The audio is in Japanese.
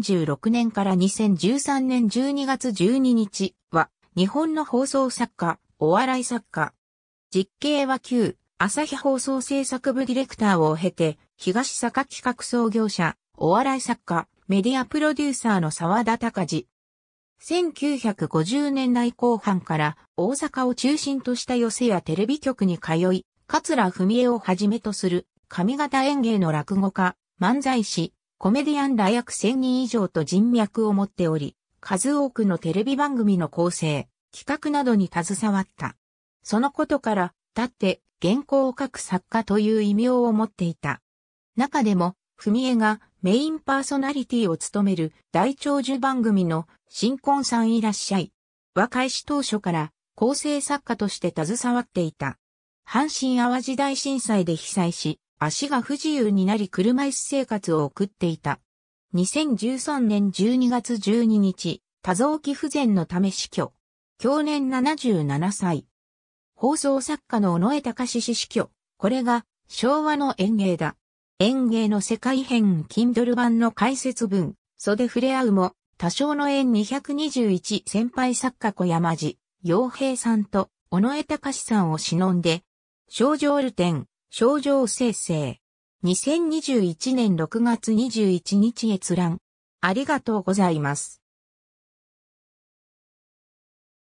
2016年から2013年12月12日は、日本の放送作家、お笑い作家。実刑は旧、朝日放送制作部ディレクターを経て、東坂企画創業者、お笑い作家、メディアプロデューサーの沢田隆治。1950年代後半から大阪を中心とした寄せやテレビ局に通い、桂文枝をはじめとする上方演芸の落語家、漫才師、コメディアンら約1000人以上と人脈を持っており、数多くのテレビ番組の構成、企画などに携わった。そのことから、立って原稿を書く作家という異名を持っていた。中でも、文江がメインパーソナリティを務める大長寿番組の新婚さんいらっしゃい。は開始当初から構成作家として携わっていた。阪神淡路大震災で被災し、足が不自由になり車椅子生活を送っていた。2013年12月12日、多臓器不全のため死去。享年77歳。放送作家の尾上隆史死去。これが昭和の演芸だ。演芸の世界編 Kindle 版の解説文、袖触れ合うも、多少の縁221先輩作家小山寺、洋平さんと、尾上隆さんを忍んで、症状ルテン、症状生成。2021年6月21日閲覧。ありがとうございます。